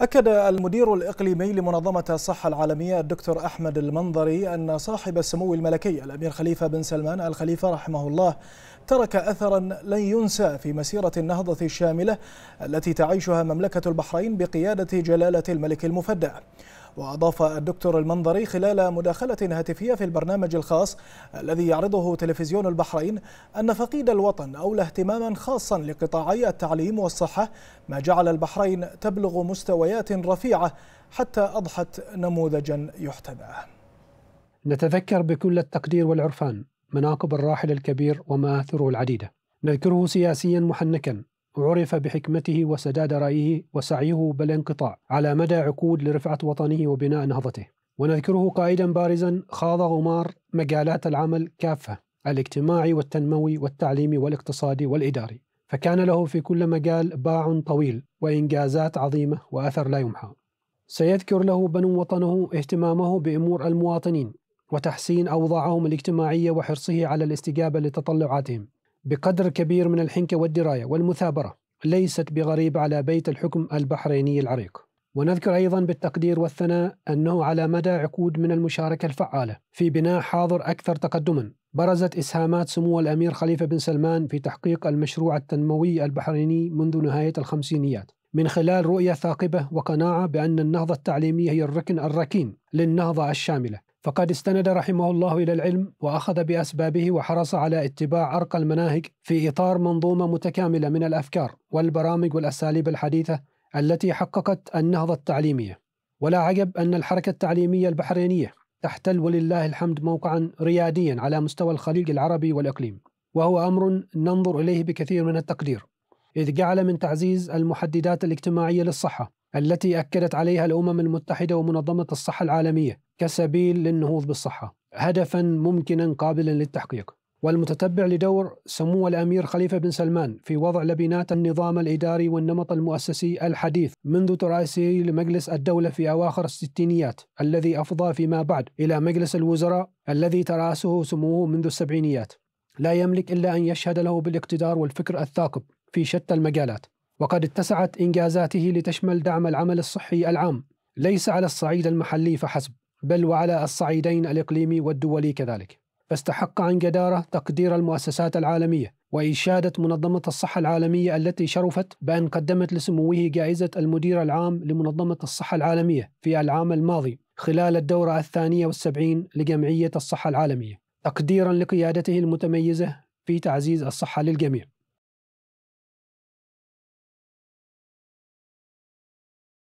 أكد المدير الإقليمي لمنظمة الصحة العالمية الدكتور أحمد المنظري أن صاحب السمو الملكي الأمير خليفة بن سلمان الخليفة رحمه الله ترك أثرا لن ينسى في مسيرة النهضة الشاملة التي تعيشها مملكة البحرين بقيادة جلالة الملك المفدى وأضاف الدكتور المنظري خلال مداخلة هاتفية في البرنامج الخاص الذي يعرضه تلفزيون البحرين أن فقيد الوطن أولى اهتماما خاصا لقطاعي التعليم والصحة ما جعل البحرين تبلغ مستويات رفيعة حتى أضحت نموذجا يحتذى نتذكر بكل التقدير والعرفان مناقب الراحل الكبير ومآثره العديدة نذكره سياسيا محنكا عرف بحكمته وسداد رأيه وسعيه بلا انقطاع على مدى عقود لرفعة وطنه وبناء نهضته ونذكره قائدا بارزا خاض غمار مجالات العمل كافة الاجتماعي والتنموي والتعليمي والاقتصادي والإداري فكان له في كل مجال باع طويل وإنجازات عظيمة وأثر لا يمحى سيذكر له بنو وطنه اهتمامه بأمور المواطنين وتحسين أوضاعهم الاجتماعية وحرصه على الاستجابة لتطلعاتهم بقدر كبير من الحنكة والدراية والمثابرة ليست بغريبة على بيت الحكم البحريني العريق ونذكر أيضا بالتقدير والثناء أنه على مدى عقود من المشاركة الفعالة في بناء حاضر أكثر تقدما برزت إسهامات سمو الأمير خليفة بن سلمان في تحقيق المشروع التنموي البحريني منذ نهاية الخمسينيات من خلال رؤية ثاقبة وقناعة بأن النهضة التعليمية هي الركن الركين للنهضة الشاملة فقد استند رحمه الله الى العلم واخذ باسبابه وحرص على اتباع ارقى المناهج في اطار منظومه متكامله من الافكار والبرامج والاساليب الحديثه التي حققت النهضه التعليميه. ولا عجب ان الحركه التعليميه البحرينيه تحتل ولله الحمد موقعا رياديا على مستوى الخليج العربي والاقليم، وهو امر ننظر اليه بكثير من التقدير، اذ جعل من تعزيز المحددات الاجتماعيه للصحه التي أكدت عليها الأمم المتحدة ومنظمة الصحة العالمية كسبيل للنهوض بالصحة هدفا ممكنا قابلا للتحقيق والمتتبع لدور سمو الامير خليفه بن سلمان في وضع لبنات النظام الاداري والنمط المؤسسي الحديث منذ ترأسه لمجلس الدوله في اواخر الستينيات الذي افضى فيما بعد الى مجلس الوزراء الذي ترأسه سموه منذ السبعينيات. لا يملك الا ان يشهد له بالاقتدار والفكر الثاقب في شتى المجالات. وقد اتسعت إنجازاته لتشمل دعم العمل الصحي العام ليس على الصعيد المحلي فحسب بل وعلى الصعيدين الإقليمي والدولي كذلك فاستحق عن جدارة تقدير المؤسسات العالمية وإشادة منظمة الصحة العالمية التي شرفت بأن قدمت لسموه جائزة المدير العام لمنظمة الصحة العالمية في العام الماضي خلال الدورة الثانية والسبعين لجمعية الصحة العالمية تقديرا لقيادته المتميزة في تعزيز الصحة للجميع